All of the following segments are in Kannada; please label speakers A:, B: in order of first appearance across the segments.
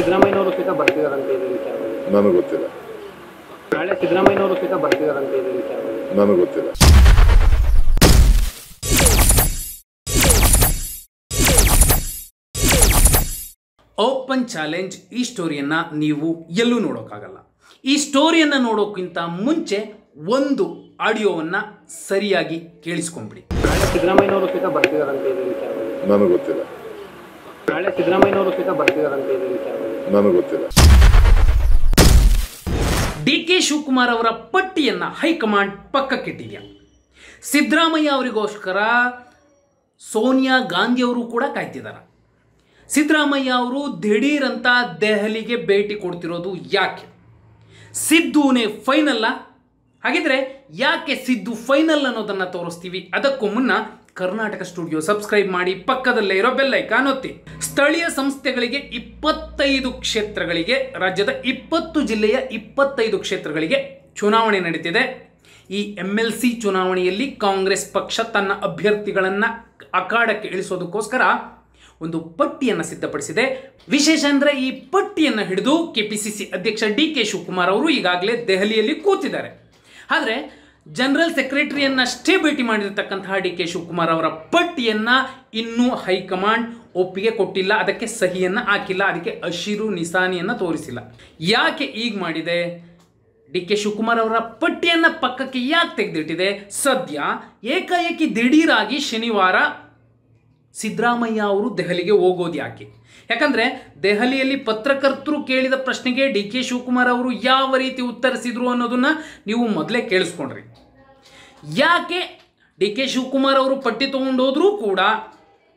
A: ಸಿದ್ದರಾಮಯ್ಯನವರು ಸಹಿತ ಬರ್ತಿದಾರಂತೆ ಇದೆ ನನಗೆ ಗೊತ್ತಿಲ್ಲ ನಾಳೆ ಸಿದ್ದರಾಮಯ್ಯನವರು ಸಹಿತ ಬರ್ತಿದಾರಂತೆ ಇದೆ ನನಗೆ ಗೊತ್ತಿಲ್ಲ
B: ಓಪನ್ ಚಾಲೆಂಜ್ ಈ ಸ್ಟೋರಿಯನ್ನು ನೀವು ಎಲ್ಲೂ ನೋಡೋಕ್ಕಾಗಲ್ಲ ಈ ಸ್ಟೋರಿಯನ್ನು ನೋಡೋಕ್ಕಿಂತ ಮುಂಚೆ ಒಂದು ಆಡಿಯೋವನ್ನು ಸರಿಯಾಗಿ ಕೇಳಿಸ್ಕೊಂಬಿಡಿ ಸಿದ್ದರಾಮಯ್ಯನವರು ಸಹಿತ ಬರ್ತಿದಾರಂತೆ ಇದೆ ವಿಚಾರ ನನಗೆ ಗೊತ್ತಿಲ್ಲ ನನಗೆ ಡಿ ಕೆ ಶಿವಕುಮಾರ್ ಅವರ ಪಟ್ಟಿಯನ್ನ ಹೈಕಮಾಂಡ್ ಪಕ್ಕಕ್ಕಿಟ್ಟಿದೆಯಾ ಸಿದ್ದರಾಮಯ್ಯ ಅವರಿಗೋಸ್ಕರ ಸೋನಿಯಾ ಗಾಂಧಿ ಅವರು ಕೂಡ ಕಾಯ್ತಿದ್ದಾರೆ ಸಿದ್ದರಾಮಯ್ಯ ಅವರು ಅಂತ ದೆಹಲಿಗೆ ಭೇಟಿ ಕೊಡ್ತಿರೋದು ಯಾಕೆ ಸಿದ್ದುನೇ ಫೈನಲ್ ಹಾಗಿದ್ರೆ ಯಾಕೆ ಸಿದ್ದು ಫೈನಲ್ ಅನ್ನೋದನ್ನ ತೋರಿಸ್ತೀವಿ ಅದಕ್ಕೂ ಮುನ್ನ ಕರ್ನಾಟಕ ಸ್ಟುಡಿಯೋ ಸಬ್ಸ್ಕ್ರೈಬ್ ಮಾಡಿ ಪಕ್ಕದಲ್ಲೇ ಇರೋ ಬೆಲ್ಲೈಕಾನ್ ಒತ್ತಿ ಸ್ಥಳೀಯ ಸಂಸ್ಥೆಗಳಿಗೆ ಇಪ್ಪತ್ತೈದು ಕ್ಷೇತ್ರಗಳಿಗೆ ರಾಜ್ಯದ ಇಪ್ಪತ್ತು ಜಿಲ್ಲೆಯ ಇಪ್ಪತ್ತೈದು ಕ್ಷೇತ್ರಗಳಿಗೆ ಚುನಾವಣೆ ನಡೀತಿದೆ ಈ ಎಮ್ ಎಲ್ ಸಿ ಚುನಾವಣೆಯಲ್ಲಿ ಕಾಂಗ್ರೆಸ್ ಪಕ್ಷ ತನ್ನ ಅಭ್ಯರ್ಥಿಗಳನ್ನು ಅಖಾಡಕ್ಕೆ ಇಳಿಸೋದಕ್ಕೋಸ್ಕರ ಒಂದು ಪಟ್ಟಿಯನ್ನು ಸಿದ್ಧಪಡಿಸಿದೆ ವಿಶೇಷ ಅಂದರೆ ಈ ಪಟ್ಟಿಯನ್ನು ಹಿಡಿದು ಕೆ ಪಿ ಸಿ ಸಿ ಅಧ್ಯಕ್ಷ ಡಿ ಕೆ ಶಿವಕುಮಾರ್ ಅವರು ಈಗಾಗಲೇ ದೆಹಲಿಯಲ್ಲಿ ಕೂತಿದ್ದಾರೆ ಆದರೆ ಜನರಲ್ ಸೆಕ್ರೆಟರಿಯನ್ನಷ್ಟೇ ಭೇಟಿ ಮಾಡಿರತಕ್ಕಂತಹ ಡಿ ಕೆ ಶಿವಕುಮಾರ್ ಅವರ ಪಟ್ಟಿಯನ್ನು ಇನ್ನೂ ಹೈಕಮಾಂಡ್ ಒಪ್ಪಿಗೆ ಕೊಟ್ಟಿಲ್ಲ ಅದಕ್ಕೆ ಸಹಿಯನ್ನು ಹಾಕಿಲ್ಲ ಅದಕ್ಕೆ ಹಸಿರು ನಿಸಾನಿಯನ್ನು ತೋರಿಸಿಲ್ಲ ಯಾಕೆ ಈಗ ಮಾಡಿದೆ ಡಿ ಕೆ ಶಿವಕುಮಾರ್ ಅವರ ಪಟ್ಟಿಯನ್ನು ಪಕ್ಕಕ್ಕೆ ಯಾಕೆ ತೆಗೆದಿಟ್ಟಿದೆ ಸದ್ಯ ಏಕಾಏಕಿ ದಿಢೀರಾಗಿ ಶನಿವಾರ ಸಿದ್ದರಾಮಯ್ಯ ಅವರು ದೆಹಲಿಗೆ ಹೋಗೋದು ಯಾಕೆ ಯಾಕಂದರೆ ದೆಹಲಿಯಲ್ಲಿ ಪತ್ರಕರ್ತರು ಕೇಳಿದ ಪ್ರಶ್ನೆಗೆ ಡಿ ಕೆ ಶಿವಕುಮಾರ್ ಅವರು ಯಾವ ರೀತಿ ಉತ್ತರಿಸಿದರು ಅನ್ನೋದನ್ನು ನೀವು ಮೊದಲೇ ಕೇಳಿಸ್ಕೊಂಡ್ರಿ ಯಾಕೆ ಡಿ ಕೆ ಶಿವಕುಮಾರ್ ಅವರು ಪಟ್ಟಿ ತಗೊಂಡೋದ್ರೂ ಕೂಡ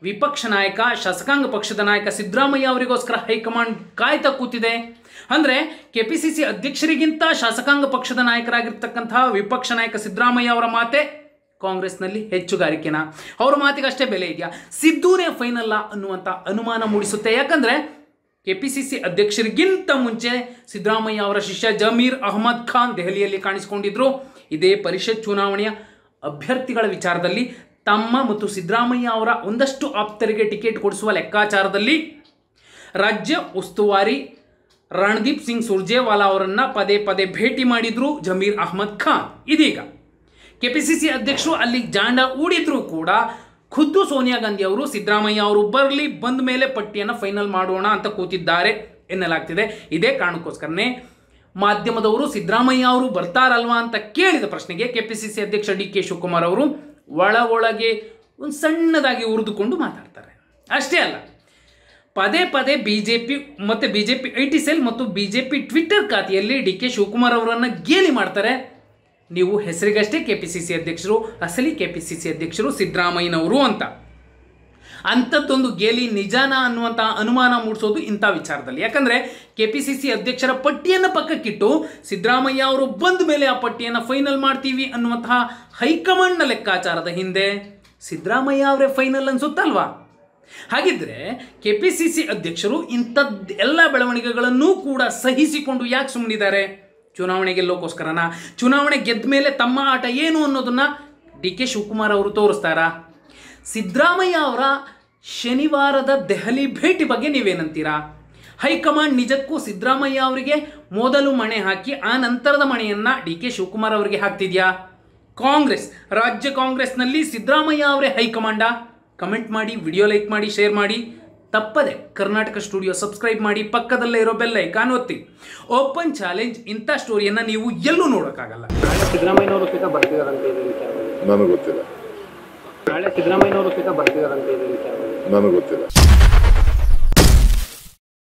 B: ವಿಪಕ್ಷ ನಾಯಕ ಶಾಸಕಾಂಗ ಪಕ್ಷದ ನಾಯಕ ಸಿದ್ದರಾಮಯ್ಯ ಅವರಿಗೋಸ್ಕರ ಹೈಕಮಾಂಡ್ ಕಾಯ್ತಾ ಕೂತಿದೆ ಅಂದರೆ ಕೆ ಪಿ ಸಿ ಸಿ ಅಧ್ಯಕ್ಷರಿಗಿಂತ ಶಾಸಕಾಂಗ ಪಕ್ಷದ ನಾಯಕರಾಗಿರ್ತಕ್ಕಂತಹ ವಿಪಕ್ಷ ನಾಯಕ ಸಿದ್ದರಾಮಯ್ಯ ಅವರ ಮಾತೆ ಕಾಂಗ್ರೆಸ್ನಲ್ಲಿ ಹೆಚ್ಚುಗಾರಿಕೆನ ಅವ್ರ ಮಾತಿಗಷ್ಟೇ ಬೆಲೆ ಇದೆಯಾ ಸಿದ್ದೂನೇ ಫೈನಲ್ಲ ಅನ್ನುವಂಥ ಅನುಮಾನ ಮೂಡಿಸುತ್ತೆ ಯಾಕಂದರೆ ಕೆ ಪಿ ಸಿ ಸಿ ಅಧ್ಯಕ್ಷರಿಗಿಂತ ಮುಂಚೆ ಸಿದ್ದರಾಮಯ್ಯ ಅವರ ಶಿಷ್ಯ ಜಮೀರ್ ಅಹಮದ್ ಖಾನ್ ದೆಹಲಿಯಲ್ಲಿ ಕಾಣಿಸಿಕೊಂಡಿದ್ದರು ಇದೇ ಪರಿಷತ್ ಚುನಾವಣೆಯ ಅಭ್ಯರ್ಥಿಗಳ ವಿಚಾರದಲ್ಲಿ ತಮ್ಮ ಮತ್ತು ಸಿದ್ದರಾಮಯ್ಯ ಅವರ ಒಂದಷ್ಟು ಆಪ್ತರಿಗೆ ಟಿಕೆಟ್ ಕೊಡಿಸುವ ಲೆಕ್ಕಾಚಾರದಲ್ಲಿ ರಾಜ್ಯ ಉಸ್ತುವಾರಿ ರಣದೀಪ್ ಸಿಂಗ್ ಸುರ್ಜೇವಾಲಾ ಅವರನ್ನು ಪದೇ ಪದೇ ಭೇಟಿ ಮಾಡಿದ್ರು ಜಮೀರ್ ಅಹಮದ್ ಖಾನ್ ಇದೀಗ ಕೆ ಪಿ ಸಿ ಸಿ ಅಧ್ಯಕ್ಷರು ಅಲ್ಲಿ ಜಾಂಡ ಹೂಡಿದ್ರೂ ಕೂಡ ಖುದ್ದು ಸೋನಿಯಾ ಗಾಂಧಿ ಅವರು ಸಿದ್ದರಾಮಯ್ಯ ಅವರು ಬರಲಿ ಬಂದ ಮೇಲೆ ಪಟ್ಟಿಯನ್ನು ಫೈನಲ್ ಮಾಡೋಣ ಅಂತ ಕೂತಿದ್ದಾರೆ ಎನ್ನಲಾಗ್ತಿದೆ ಇದೇ ಕಾರಣಕ್ಕೋಸ್ಕರನೇ ಮಾಧ್ಯಮದವರು ಸಿದ್ದರಾಮಯ್ಯ ಅವರು ಬರ್ತಾರಲ್ವಾ ಅಂತ ಕೇಳಿದ ಪ್ರಶ್ನೆಗೆ ಕೆ ಪಿ ಸಿ ಸಿ ಅಧ್ಯಕ್ಷ ಡಿ ಕೆ ಶಿವಕುಮಾರ್ ಅವರು ಒಳ ಒಳಗೆ ಒಂದು ಸಣ್ಣದಾಗಿ ಉರಿದುಕೊಂಡು ಮಾತಾಡ್ತಾರೆ ಅಷ್ಟೇ ಅಲ್ಲ ಪದೇ ಪದೇ ಬಿ ಜೆ ಪಿ ಮತ್ತು B J P I T cell ಮತ್ತು ಬಿ ಜೆ ಪಿ ಟ್ವಿಟ್ಟರ್ ಖಾತೆಯಲ್ಲಿ ಡಿ ಕೆ ಶಿವಕುಮಾರ್ ಅವರನ್ನು ಗೇಲಿ ಮಾಡ್ತಾರೆ ನೀವು ಹೆಸರಿಗಷ್ಟೇ ಕೆ ಪಿ ಸಿ ಸಿ ಅಧ್ಯಕ್ಷರು ಅಸಲಿ ಕೆ ಪಿ ಸಿ ಸಿ ಅಧ್ಯಕ್ಷರು ಸಿದ್ದರಾಮಯ್ಯನವರು ಅಂತ ಅಂಥದ್ದೊಂದು ಗೇಲಿ ನಿಜಾನ ಅನ್ನುವಂಥ ಅನುಮಾನ ಮೂಡಿಸೋದು ಇಂಥ ವಿಚಾರದಲ್ಲಿ ಯಾಕಂದರೆ ಕೆ ಪಿ ಸಿ ಸಿ ಅಧ್ಯಕ್ಷರ ಪಟ್ಟಿಯನ್ನು ಪಕ್ಕಕ್ಕಿಟ್ಟು ಸಿದ್ದರಾಮಯ್ಯ ಅವರು ಬಂದ ಮೇಲೆ ಆ ಪಟ್ಟಿಯನ್ನು ಫೈನಲ್ ಮಾಡ್ತೀವಿ ಅನ್ನುವಂತಹ ಹೈಕಮಾಂಡ್ನ ಲೆಕ್ಕಾಚಾರದ ಹಿಂದೆ ಸಿದ್ದರಾಮಯ್ಯ ಅವರೇ ಫೈನಲ್ ಅನ್ಸುತ್ತಲ್ವಾ ಹಾಗಿದ್ರೆ ಕೆ ಪಿ ಸಿ ಸಿ ಅಧ್ಯಕ್ಷರು ಇಂಥದ್ದು ಎಲ್ಲ ಬೆಳವಣಿಗೆಗಳನ್ನೂ ಕೂಡ ಸಹಿಸಿಕೊಂಡು ಯಾಕೆ ಸುಮ್ಮನಿದ್ದಾರೆ ಚುನಾವಣೆ ಗೆಲ್ಲೋಕ್ಕೋಸ್ಕರನ ಚುನಾವಣೆ ಗೆದ್ದ ಮೇಲೆ ತಮ್ಮ ಆಟ ಏನು ಅನ್ನೋದನ್ನ ಡಿ ಕೆ ಶಿವಕುಮಾರ್ ಅವರು ತೋರಿಸ್ತಾರ ಸಿದ್ದರಾಮಯ್ಯ ಅವರ ಶನಿವಾರದ ದೆಹಲಿ ಭೇಟಿ ಬಗ್ಗೆ ನೀವೇನಂತೀರಾ ಹೈಕಮಾಂಡ್ ನಿಜಕ್ಕೂ ಸಿದ್ದರಾಮಯ್ಯ ಅವರಿಗೆ ಮೊದಲು ಮಣೆ ಹಾಕಿ ಆ ನಂತರದ ಮಣೆಯನ್ನು ಡಿ ಕೆ ಶಿವಕುಮಾರ್ ಅವರಿಗೆ ಹಾಕ್ತಿದ್ಯಾ ಕಾಂಗ್ರೆಸ್ ರಾಜ್ಯ ಕಾಂಗ್ರೆಸ್ನಲ್ಲಿ ಸಿದ್ದರಾಮಯ್ಯ ಅವರೇ ಹೈಕಮಾಂಡ ಕಮೆಂಟ್ ಮಾಡಿ ವಿಡಿಯೋ ಲೈಕ್ ಮಾಡಿ ಶೇರ್ ಮಾಡಿ ತಪ್ಪದೆ ಕರ್ನಾಟಕ ಸ್ಟುಡಿಯೋ ಸಬ್ಸ್ಕ್ರೈಬ್ ಮಾಡಿ ಪಕ್ಕದಲ್ಲೇ ಇರೋ ಐಕಾನ್ ಒತ್ತಿ ಓಪನ್ ಚಾಲೆಂಜ್ ಇಂಥ ಸ್ಟೋರಿಯನ್ನ ನೀವು ಎಲ್ಲೂ ನೋಡೋಕ್ಕಾಗಲ್ಲ
A: ಸಿದ್ದರಾಮಯ್ಯನವರು ಸಹಿತ ಬರ್ತಿದಾರಂತೆ ನನಗೆ ಗೊತ್ತಿಲ್ಲ ನಾಳೆ ಸಿದ್ದರಾಮಯ್ಯನವರು ಸಹಿತ ಬರ್ತಿದಾರಂತೆ ನನಗೆ ಗೊತ್ತಿಲ್ಲ